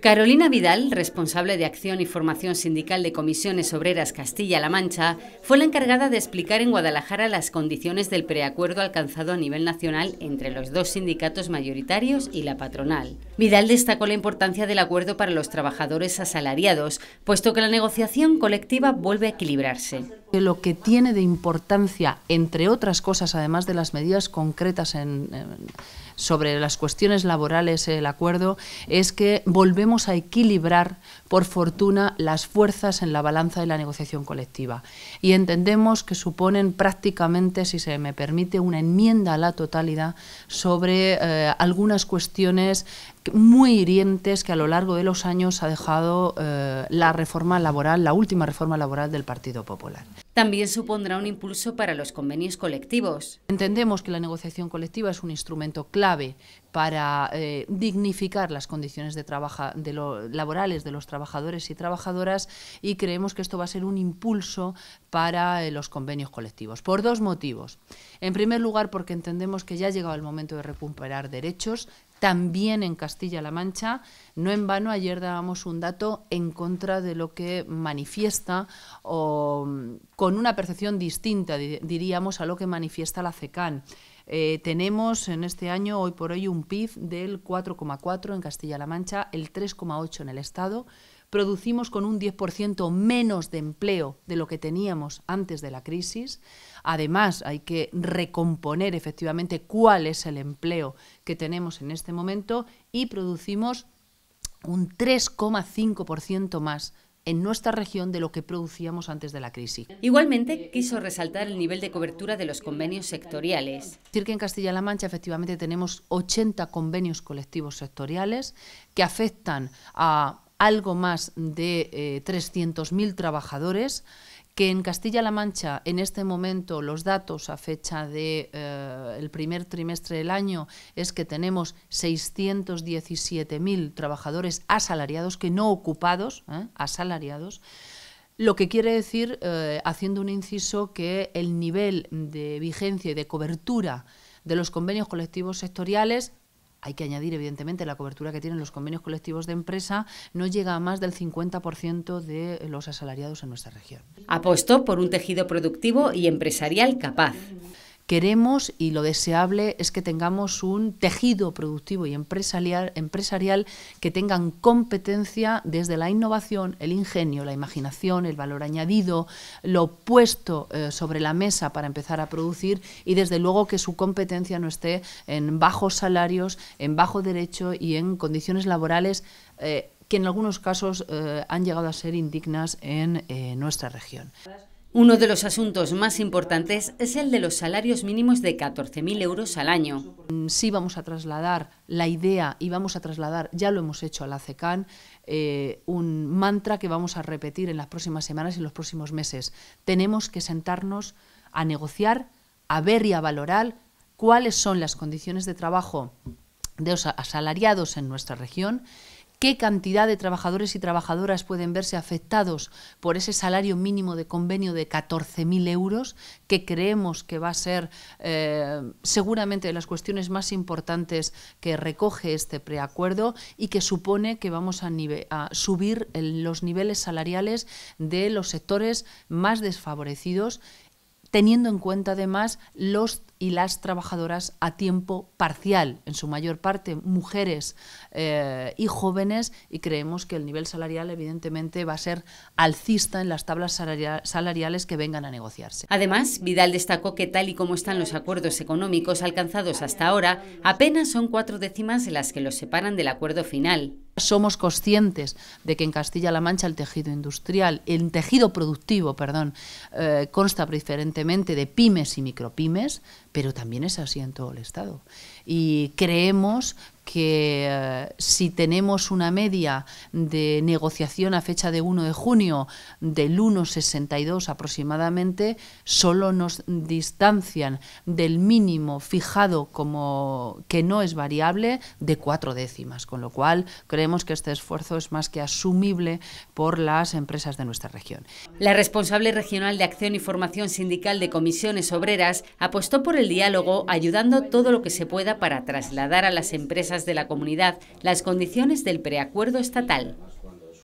Carolina Vidal, responsable de Acción y Formación Sindical de Comisiones Obreras Castilla-La Mancha, fue la encargada de explicar en Guadalajara las condiciones del preacuerdo alcanzado a nivel nacional entre los dos sindicatos mayoritarios y la patronal. Vidal destacó la importancia del acuerdo para los trabajadores asalariados, puesto que la negociación colectiva vuelve a equilibrarse lo que tiene de importancia, entre otras cosas, además de las medidas concretas sobre las cuestiones laborales, el acuerdo, es que volvemos a equilibrar, por fortuna, las fuerzas en la balanza de la negociación colectiva. Y entendemos que suponen prácticamente, si se me permite, una enmienda a la totalidad sobre eh, algunas cuestiones muy hirientes que a lo largo de los años ha dejado eh, la reforma laboral, la última reforma laboral del Partido Popular. También supondrá un impulso para los convenios colectivos. Entendemos que la negociación colectiva es un instrumento clave para eh, dignificar las condiciones de de laborales de los trabajadores y trabajadoras y creemos que esto va a ser un impulso para eh, los convenios colectivos, por dos motivos. En primer lugar, porque entendemos que ya ha llegado el momento de recuperar derechos, también en Castilla-La Mancha. No en vano, ayer dábamos un dato en contra de lo que manifiesta o con una percepción distinta, diríamos, a lo que manifiesta la CECAN. Eh, tenemos en este año, hoy por hoy, un PIB del 4,4 en Castilla-La Mancha, el 3,8 en el Estado, producimos con un 10% menos de empleo de lo que teníamos antes de la crisis. Además, hay que recomponer efectivamente cuál es el empleo que tenemos en este momento y producimos un 3,5% más en nuestra región de lo que producíamos antes de la crisis. Igualmente, quiso resaltar el nivel de cobertura de los convenios sectoriales. Decir que en Castilla-La Mancha efectivamente tenemos 80 convenios colectivos sectoriales que afectan a algo más de 300.000 eh, trabajadores que en Castilla-La Mancha, en este momento, los datos a fecha del de, eh, primer trimestre del año es que tenemos 617.000 trabajadores asalariados, que no ocupados, ¿eh? asalariados, lo que quiere decir, haciendo un inciso, que el nivel de vigencia y de cobertura de los convenios colectivos sectoriales hay que añadir, evidentemente, la cobertura que tienen los convenios colectivos de empresa, no llega a más del 50% de los asalariados en nuestra región. Apostó por un tejido productivo y empresarial capaz queremos y lo deseable es que tengamos un tejido productivo y empresarial, empresarial que tengan competencia desde la innovación, el ingenio, la imaginación, el valor añadido, lo puesto eh, sobre la mesa para empezar a producir y desde luego que su competencia no esté en bajos salarios, en bajo derecho y en condiciones laborales. Eh, que en algunos casos eh, han llegado a ser indignas en nuestra región. Uno de los asuntos más importantes es el de los salarios mínimos de 14.000 euros al año. Sí vamos a trasladar la idea y vamos a trasladar, ya lo hemos hecho a la CECAN, eh, un mantra que vamos a repetir en las próximas semanas y en los próximos meses. Tenemos que sentarnos a negociar, a ver y a valorar cuáles son las condiciones de trabajo de los asalariados en nuestra región qué cantidad de trabajadores y trabajadoras pueden verse afectados por ese salario mínimo de convenio de 14.000 euros, que creemos que va a ser eh, seguramente de las cuestiones más importantes que recoge este preacuerdo y que supone que vamos a, subir los niveles salariales de los sectores más desfavorecidos teniendo en cuenta además los y las trabajadoras a tiempo parcial, en su mayor parte mujeres eh, y jóvenes, y creemos que el nivel salarial evidentemente va a ser alcista en las tablas salariales que vengan a negociarse. Además, Vidal destacó que tal y como están los acuerdos económicos alcanzados hasta ahora, apenas son cuatro décimas las que los separan del acuerdo final. Somos conscientes de que en Castilla-La Mancha el tejido industrial, el tejido productivo, perdón, eh, consta preferentemente de pymes y micropymes, pero también es así en todo el Estado. Y creemos que eh, si tenemos una media de negociación a fecha de 1 de junio del 1,62 aproximadamente, solo nos distancian del mínimo fijado como que no es variable de cuatro décimas, con lo cual creemos que este esfuerzo es más que asumible por las empresas de nuestra región. La responsable regional de Acción y Formación Sindical de Comisiones Obreras apostó por el diálogo ayudando todo lo que se pueda para trasladar a las empresas de la comunidad las condiciones del preacuerdo estatal.